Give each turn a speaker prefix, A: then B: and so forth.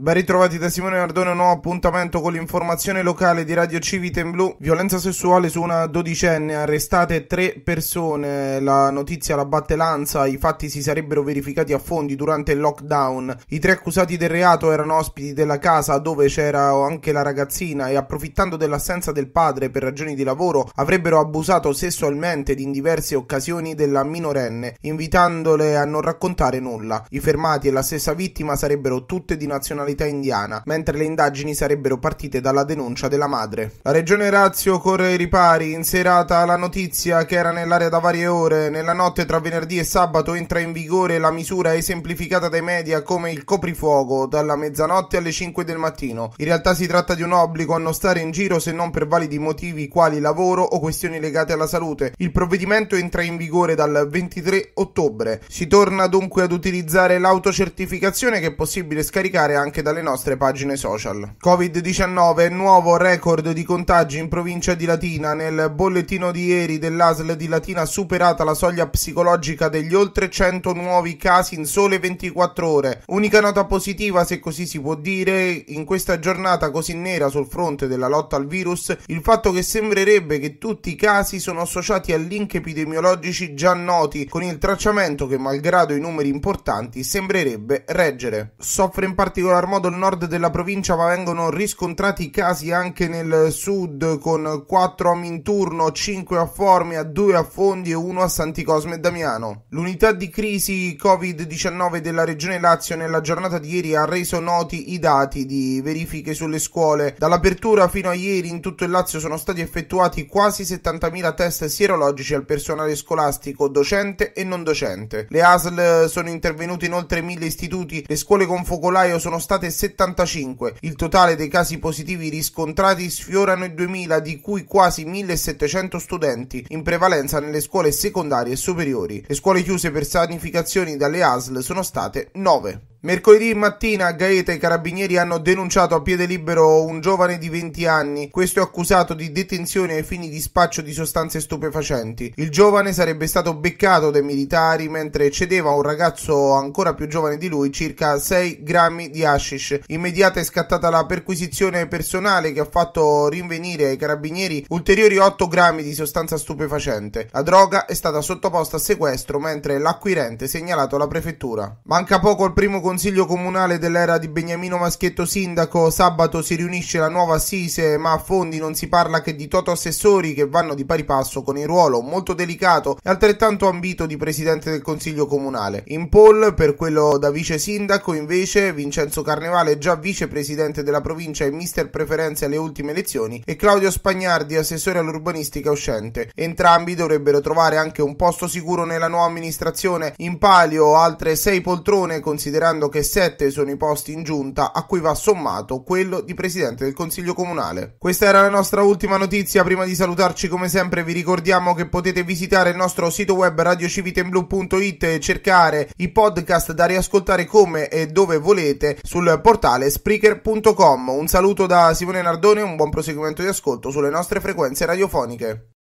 A: Ben ritrovati da Simone Nardone, un nuovo appuntamento con l'informazione locale di Radio Civita in Blu. Violenza sessuale su una dodicenne, arrestate tre persone. La notizia la batte Lanza, i fatti si sarebbero verificati a fondi durante il lockdown. I tre accusati del reato erano ospiti della casa dove c'era anche la ragazzina e approfittando dell'assenza del padre per ragioni di lavoro avrebbero abusato sessualmente ed in diverse occasioni della minorenne, invitandole a non raccontare nulla. I fermati e la stessa vittima sarebbero tutte di nazionalità nazionalità indiana, mentre le indagini sarebbero partite dalla denuncia della madre. La regione Razio corre ai ripari, in serata la notizia che era nell'area da varie ore, nella notte tra venerdì e sabato entra in vigore la misura esemplificata dai media come il coprifuoco dalla mezzanotte alle 5 del mattino. In realtà si tratta di un obbligo a non stare in giro se non per validi motivi quali lavoro o questioni legate alla salute. Il provvedimento entra in vigore dal 23 ottobre. Si torna dunque ad utilizzare l'autocertificazione che è possibile scaricare anche anche dalle nostre pagine social. Covid-19, nuovo record di contagi in provincia di Latina. Nel bollettino di ieri dell'ASL di Latina superata la soglia psicologica degli oltre 100 nuovi casi in sole 24 ore. Unica nota positiva, se così si può dire, in questa giornata così nera sul fronte della lotta al virus, il fatto che sembrerebbe che tutti i casi sono associati a link epidemiologici già noti, con il tracciamento che malgrado i numeri importanti sembrerebbe reggere. Soffre in particolare particolar modo il nord della provincia, ma vengono riscontrati casi anche nel sud con 4 a Minturno, 5 a Formia, 2 a Fondi e 1 a Santi Cosme e Damiano. L'unità di crisi Covid-19 della regione Lazio nella giornata di ieri ha reso noti i dati di verifiche sulle scuole. Dall'apertura fino a ieri in tutto il Lazio sono stati effettuati quasi 70.000 test sierologici al personale scolastico, docente e non docente. Le ASL sono intervenute in oltre 1.000 istituti, le scuole con focolaio sono state state 75. Il totale dei casi positivi riscontrati sfiorano i 2000, di cui quasi 1700 studenti, in prevalenza nelle scuole secondarie e superiori. Le scuole chiuse per sanificazioni dalle ASL sono state 9. Mercoledì mattina a Gaeta i carabinieri hanno denunciato a piede libero un giovane di 20 anni, questo è accusato di detenzione ai fini di spaccio di sostanze stupefacenti. Il giovane sarebbe stato beccato dai militari mentre cedeva a un ragazzo ancora più giovane di lui circa 6 grammi di hashish. Immediata è scattata la perquisizione personale che ha fatto rinvenire ai carabinieri ulteriori 8 grammi di sostanza stupefacente. La droga è stata sottoposta a sequestro mentre l'acquirente segnalato alla prefettura. Manca poco il primo Consiglio Comunale dell'era di Beniamino Maschietto Sindaco, sabato si riunisce la nuova assise, ma a fondi non si parla che di toto assessori che vanno di pari passo con il ruolo molto delicato e altrettanto ambito di Presidente del Consiglio Comunale. In poll per quello da Vice Sindaco invece Vincenzo Carnevale, già Vicepresidente della provincia e mister preferenze alle ultime elezioni, e Claudio Spagnardi, Assessore all'urbanistica uscente. Entrambi dovrebbero trovare anche un posto sicuro nella nuova amministrazione, in palio altre sei poltrone considerando considerando che 7 sono i posti in giunta a cui va sommato quello di presidente del Consiglio Comunale. Questa era la nostra ultima notizia, prima di salutarci come sempre vi ricordiamo che potete visitare il nostro sito web radiocivitemblue.it e cercare i podcast da riascoltare come e dove volete sul portale spreaker.com. Un saluto da Simone Nardone e un buon proseguimento di ascolto sulle nostre frequenze radiofoniche.